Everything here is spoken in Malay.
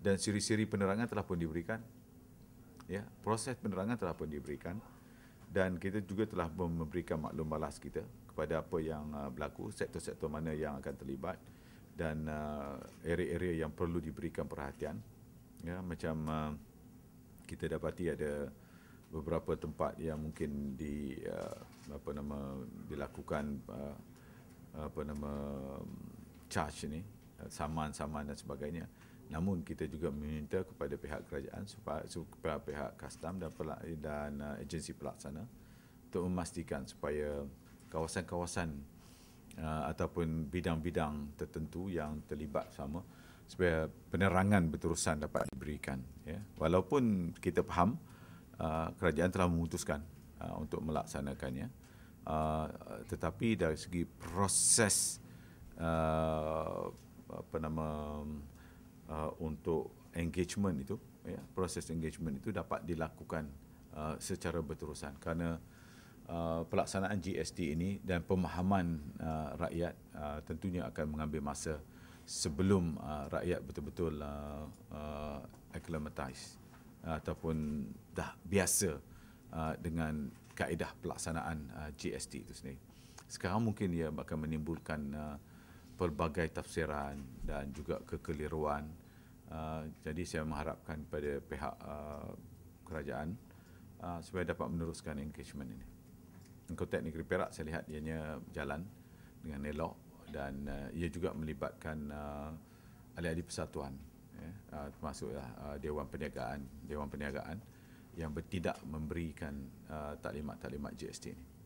dan siri-siri penerangan telah pun diberikan. Ya, proses penerangan telah pun diberikan dan kita juga telah memberikan maklum balas kita kepada apa yang uh, berlaku, sektor-sektor mana yang akan terlibat dan uh, area-area yang perlu diberikan perhatian. Ya, macam uh, kita dapati ada beberapa tempat yang mungkin di uh, apa nama dilakukan uh, apa nama charge ni uh, saman-saman dan sebagainya namun kita juga meminta kepada pihak kerajaan supaya supaya pihak kastam dan dan uh, agensi pelaksana untuk memastikan supaya kawasan-kawasan uh, ataupun bidang-bidang tertentu yang terlibat sama supaya penerangan berterusan dapat diberikan ya walaupun kita faham uh, kerajaan telah memutuskan uh, untuk melaksanakannya uh, tetapi dari segi proses uh, apa nama Uh, untuk engagement itu ya proses engagement itu dapat dilakukan uh, secara berterusan kerana Uh, pelaksanaan GST ini dan pemahaman uh, rakyat uh, tentunya akan mengambil masa sebelum uh, rakyat betul-betul uh, uh, acclimatize uh, ataupun dah biasa uh, dengan kaedah pelaksanaan uh, GST itu sendiri. Sekarang mungkin ia akan menimbulkan uh, pelbagai tafsiran dan juga kekeliruan. Uh, jadi saya mengharapkan kepada pihak uh, kerajaan uh, supaya dapat meneruskan engagement ini. Kotek Negeri Perak saya lihat ianya jalan dengan elok dan uh, ia juga melibatkan uh, ahli-ahli persatuan eh, uh, termasuklah uh, Dewan Perniagaan, Dewan Perniagaan yang tidak memberikan uh, taklimat-taklimat GST ini.